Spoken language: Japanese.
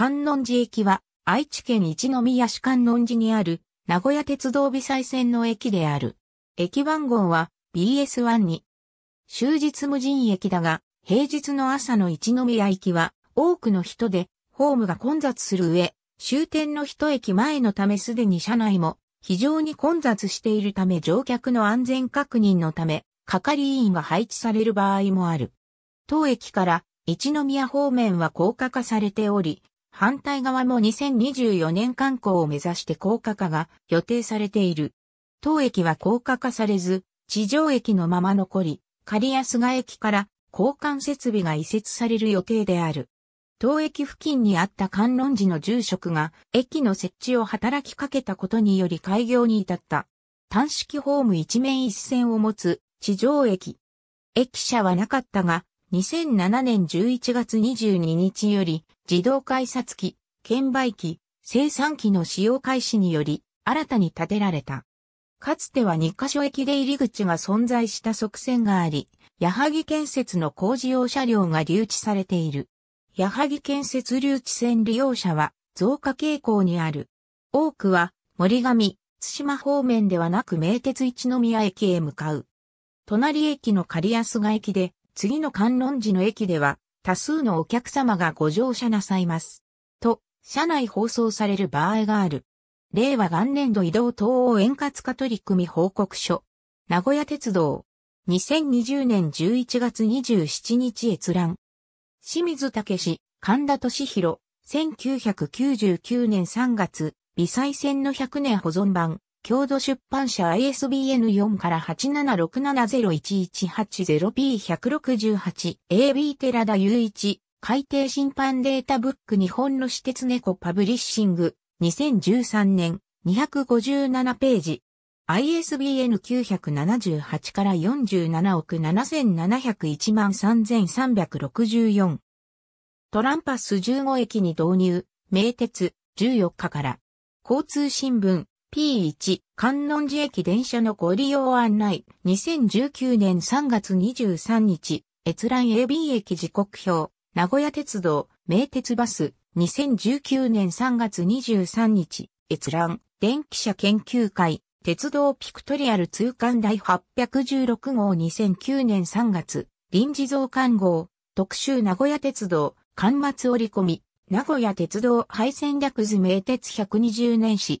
観音寺駅は、愛知県一宮市観音寺にある、名古屋鉄道美彩線の駅である。駅番号は BS1 に。終日無人駅だが、平日の朝の一宮駅は、多くの人で、ホームが混雑する上、終点の一駅前のためすでに車内も、非常に混雑しているため乗客の安全確認のため、係員が配置される場合もある。当駅から一宮方面は高架化されており、反対側も2024年観光を目指して高架化が予定されている。当駅は高架化されず、地上駅のまま残り、刈安賀駅から交換設備が移設される予定である。当駅付近にあった観音寺の住職が駅の設置を働きかけたことにより開業に至った。単式ホーム一面一線を持つ地上駅。駅舎はなかったが、2007年11月22日より、自動改札機、券売機、生産機の使用開始により、新たに建てられた。かつては2カ所駅で入り口が存在した側線があり、矢作建設の工事用車両が留置されている。矢作建設留置線利用者は増加傾向にある。多くは森上、津島方面ではなく名鉄一宮駅へ向かう。隣駅の刈安が駅で次の観音寺の駅では、多数のお客様がご乗車なさいます。と、車内放送される場合がある。令和元年度移動等を円滑化取り組み報告書。名古屋鉄道。2020年11月27日閲覧。清水武氏、神田敏弘、1999年3月、微細線の100年保存版。郷土出版社 ISBN4 から8 7 6 7 0 1 1 8 0 p 1 6 8 AB 寺田雄一、海底審判データブック日本の私鉄猫パブリッシング、2013年、257ページ。ISBN 978から47億7701万3364。トランパス15駅に導入、名鉄14日から。交通新聞、P1 観音寺駅電車のご利用案内2019年3月23日閲覧 AB 駅時刻表名古屋鉄道名鉄バス2019年3月23日閲覧電気車研究会鉄道ピクトリアル通貫第816号2009年3月臨時増刊号特集名古屋鉄道刊末折り込み名古屋鉄道廃線略図名鉄120年史